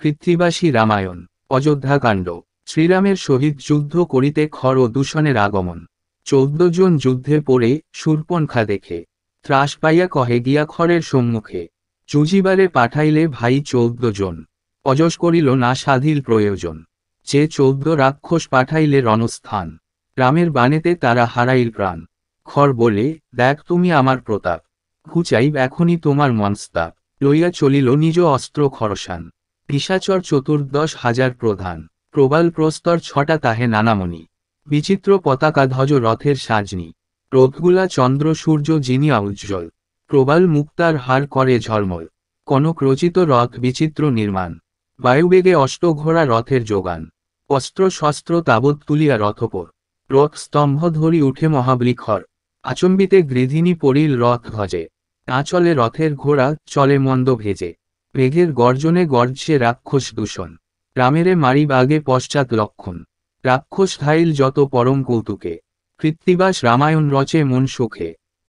পৃথ্বীবাসী রামায়ণ অযোধ্যাকাণ্ড শ্রীরামের সহিত যুদ্ধ করিতে খর ও দূষণের আগমন চৌদ্দ জন যুদ্ধে পড়ে সুরপনখা দেখে ত্রাস পাইয়া কহে গিয়া খরের সম্মুখে চুজিবারে পাঠাইলে ভাই চৌদ্দ জন অজস করিল না সাধিল প্রয়োজন যে চৌদ্দ রাক্ষস পাঠাইলে রণস্থান রামের বানেতে তারা হারাইল প্রাণ খর বলে দেখ তুমি আমার প্রতাপ ঘুচাইব এখনই তোমার মনস্তাপ লইয়া চলিল নিজ অস্ত্র খরসান পিসাচর চতুর্দশ হাজার প্রধান প্রবাল প্রস্তর ছটা তাহে নানামণি বিচিত্র পতাকা ধ্বজ রথের সাজনি রথগুলা চন্দ্র সূর্য জিনিয়া উজ্জ্বল প্রবাল মুক্তার হার করে ঝলমল কনক রচিত রথ বিচিত্র নির্মাণ বায়ুবেগে অষ্টঘোড়া রথের যোগান অস্ত্র শস্ত্র তাবৎ তুলিয়া রথপর রথ স্তম্ভ ধরি উঠে মহাবলিখর আচম্বিতে গৃধিনী পড়িল রথ ধ্বজে না চলে রথের ঘোড়া চলে মন্দ ভেজে রেগের গর্জনে গর্জে রাক্ষস দূষণ রামেরে মারি বাগে পশ্চাৎ লক্ষণ রাক্ষস ঘাইল যত পরম কৌতুকে কৃত্তিবাস রামায়ণ রচে মন সুখে